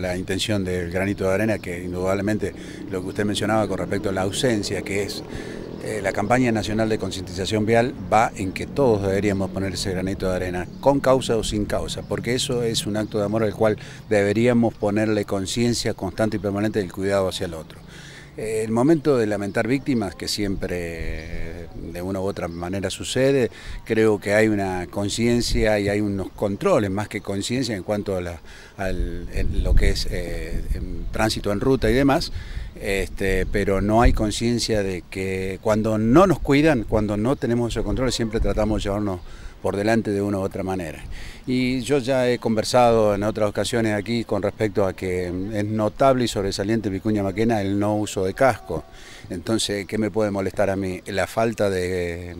La intención del granito de arena, que indudablemente lo que usted mencionaba con respecto a la ausencia, que es eh, la campaña nacional de concientización vial, va en que todos deberíamos poner ese granito de arena, con causa o sin causa, porque eso es un acto de amor al cual deberíamos ponerle conciencia constante y permanente del cuidado hacia el otro. Eh, el momento de lamentar víctimas, que siempre de una u otra manera sucede. Creo que hay una conciencia y hay unos controles más que conciencia en cuanto a, lo que es eh, tránsito en ruta y demás este, pero no hay conciencia de que cuando no nos cuidan, cuando no tenemos ese control siempre tratamos de llevarnos por delante de una u otra manera. Y yo ya he conversado en otras ocasiones aquí con respecto a que es notable y sobresaliente Vicuña Maquena el no uso de casco. Entonces, ¿qué me puede molestar a mí? La falta de...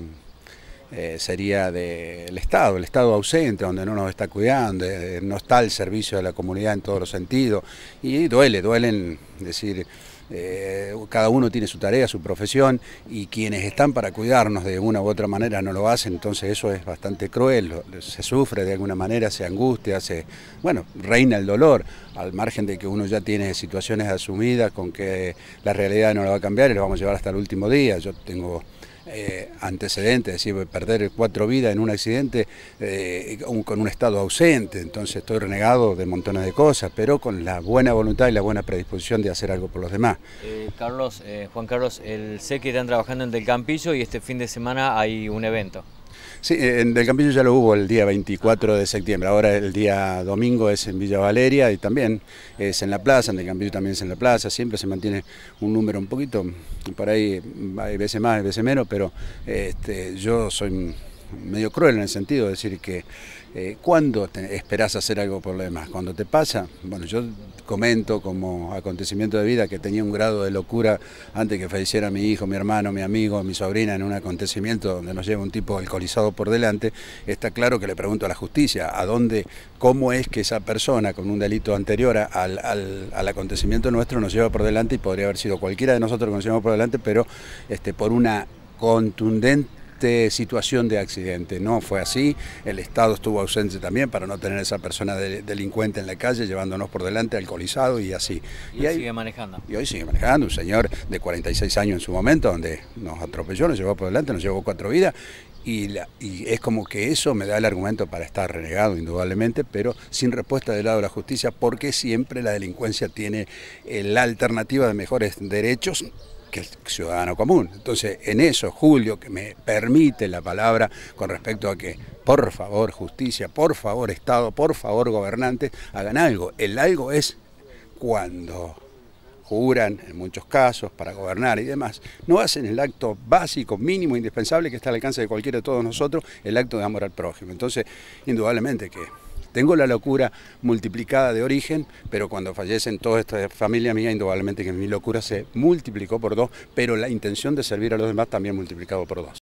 Eh, sería del Estado, el Estado ausente, donde no nos está cuidando, eh, no está al servicio de la comunidad en todos los sentidos. Y duele, duelen decir eh, cada uno tiene su tarea, su profesión, y quienes están para cuidarnos de una u otra manera no lo hacen, entonces eso es bastante cruel, se sufre de alguna manera, se angustia, se, bueno, reina el dolor, al margen de que uno ya tiene situaciones asumidas con que la realidad no la va a cambiar y lo vamos a llevar hasta el último día. Yo tengo eh, antecedentes, es decir, perder cuatro vidas en un accidente eh, con un estado ausente, entonces estoy renegado de montones de cosas, pero con la buena voluntad y la buena predisposición de hacer algo por los demás. Eh, Carlos, eh, Juan Carlos, el, sé que están trabajando en Del Campillo y este fin de semana hay un evento. Sí, eh, en Del Campillo ya lo hubo el día 24 de septiembre, ahora el día domingo es en Villa Valeria y también es en la plaza, en Del Campillo también es en la plaza, siempre se mantiene un número un poquito, por ahí hay veces más, hay veces menos, pero este, yo soy medio cruel en el sentido de decir que eh, cuando esperás hacer algo por lo demás, cuando te pasa, bueno, yo comento como acontecimiento de vida que tenía un grado de locura antes que falleciera mi hijo, mi hermano, mi amigo, mi sobrina en un acontecimiento donde nos lleva un tipo alcoholizado por delante, está claro que le pregunto a la justicia, ¿a dónde, cómo es que esa persona con un delito anterior al, acontecimiento nuestro nos lleva por delante y podría haber sido cualquiera de nosotros que nos llevamos por delante, pero este, por una contundente situación de accidente. No fue así, el Estado estuvo ausente también para no tener a esa persona delincuente en la calle llevándonos por delante alcoholizado y así. Y, hoy sigue manejando. Y hoy sigue manejando un señor de 46 años en su momento, donde nos atropelló, nos llevó por delante, nos llevó cuatro vidas y, es como que eso me da el argumento para estar renegado, indudablemente, pero sin respuesta del lado de la justicia, porque siempre la delincuencia tiene eh, la alternativa de mejores derechos que el ciudadano común. Entonces, en eso, Julio, que me permite la palabra con respecto a que, por favor, justicia, por favor, Estado, por favor, gobernantes, hagan algo. El algo es cuando juran, en muchos casos, para gobernar y demás, no hacen el acto básico, mínimo, indispensable, que está al alcance de cualquiera de todos nosotros, el acto de amor al prójimo. Entonces, indudablemente que tengo la locura multiplicada de origen, pero cuando fallecen toda esta familia mía, indudablemente que mi locura se multiplicó por dos, pero la intención de servir a los demás también multiplicado por dos.